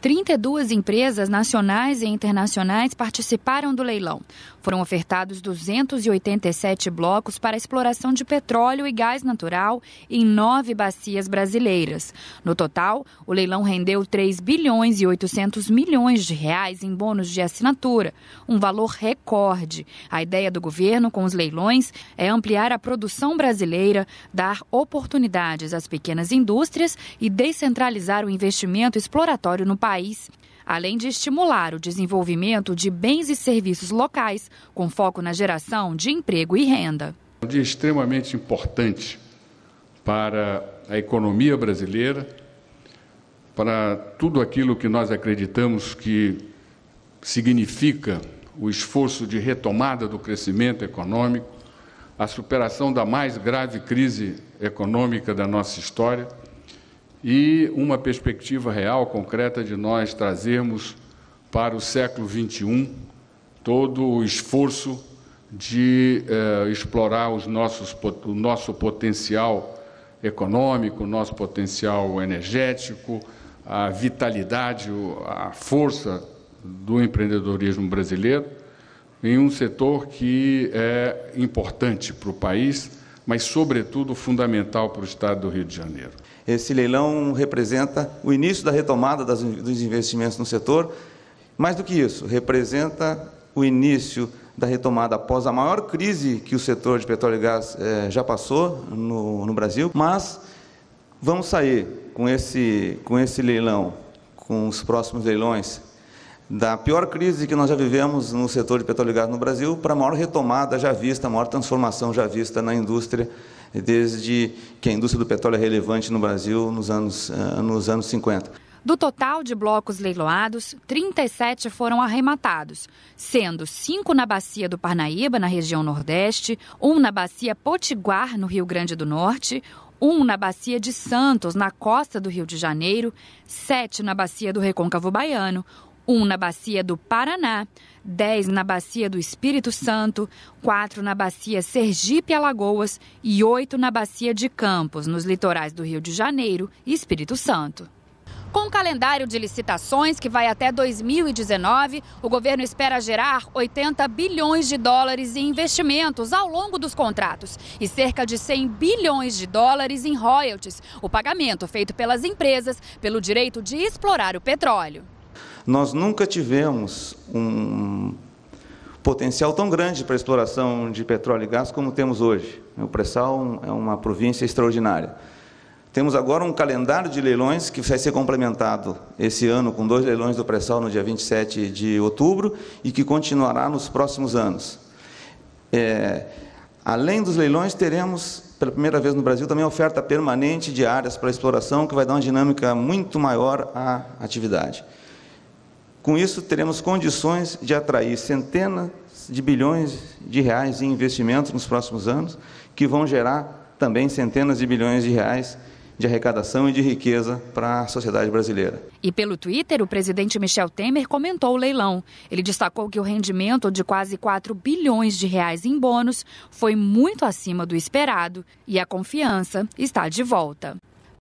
32 empresas nacionais e internacionais participaram do leilão. Foram ofertados 287 blocos para exploração de petróleo e gás natural em nove bacias brasileiras. No total, o leilão rendeu 3 bilhões e 800 milhões de reais em bônus de assinatura, um valor recorde. A ideia do governo com os leilões é ampliar a produção brasileira, dar oportunidades às pequenas indústrias e descentralizar o investimento exploratório no país país, além de estimular o desenvolvimento de bens e serviços locais, com foco na geração de emprego e renda. Um dia extremamente importante para a economia brasileira, para tudo aquilo que nós acreditamos que significa o esforço de retomada do crescimento econômico, a superação da mais grave crise econômica da nossa história e uma perspectiva real, concreta, de nós trazermos para o século XXI todo o esforço de eh, explorar os nossos, o nosso potencial econômico, o nosso potencial energético, a vitalidade, a força do empreendedorismo brasileiro em um setor que é importante para o país, mas, sobretudo, fundamental para o Estado do Rio de Janeiro. Esse leilão representa o início da retomada das, dos investimentos no setor. Mais do que isso, representa o início da retomada após a maior crise que o setor de petróleo e gás é, já passou no, no Brasil, mas vamos sair com esse, com esse leilão, com os próximos leilões, da pior crise que nós já vivemos no setor de petróleo e gás no Brasil para a maior retomada já vista, a maior transformação já vista na indústria desde que a indústria do petróleo é relevante no Brasil nos anos, eh, nos anos 50. Do total de blocos leiloados, 37 foram arrematados, sendo cinco na Bacia do Parnaíba, na região Nordeste, um na Bacia Potiguar, no Rio Grande do Norte, um na Bacia de Santos, na costa do Rio de Janeiro, sete na Bacia do Recôncavo Baiano, um na bacia do Paraná, dez na bacia do Espírito Santo, quatro na bacia Sergipe Alagoas e oito na bacia de Campos, nos litorais do Rio de Janeiro e Espírito Santo. Com o calendário de licitações que vai até 2019, o governo espera gerar 80 bilhões de dólares em investimentos ao longo dos contratos e cerca de 100 bilhões de dólares em royalties, o pagamento feito pelas empresas pelo direito de explorar o petróleo. Nós nunca tivemos um potencial tão grande para a exploração de petróleo e gás como temos hoje. O pré-sal é uma província extraordinária. Temos agora um calendário de leilões que vai ser complementado esse ano com dois leilões do pré-sal no dia 27 de outubro e que continuará nos próximos anos. É, além dos leilões, teremos, pela primeira vez no Brasil, também oferta permanente de áreas para exploração, que vai dar uma dinâmica muito maior à atividade. Com isso, teremos condições de atrair centenas de bilhões de reais em investimentos nos próximos anos, que vão gerar também centenas de bilhões de reais de arrecadação e de riqueza para a sociedade brasileira. E pelo Twitter, o presidente Michel Temer comentou o leilão. Ele destacou que o rendimento de quase 4 bilhões de reais em bônus foi muito acima do esperado e a confiança está de volta.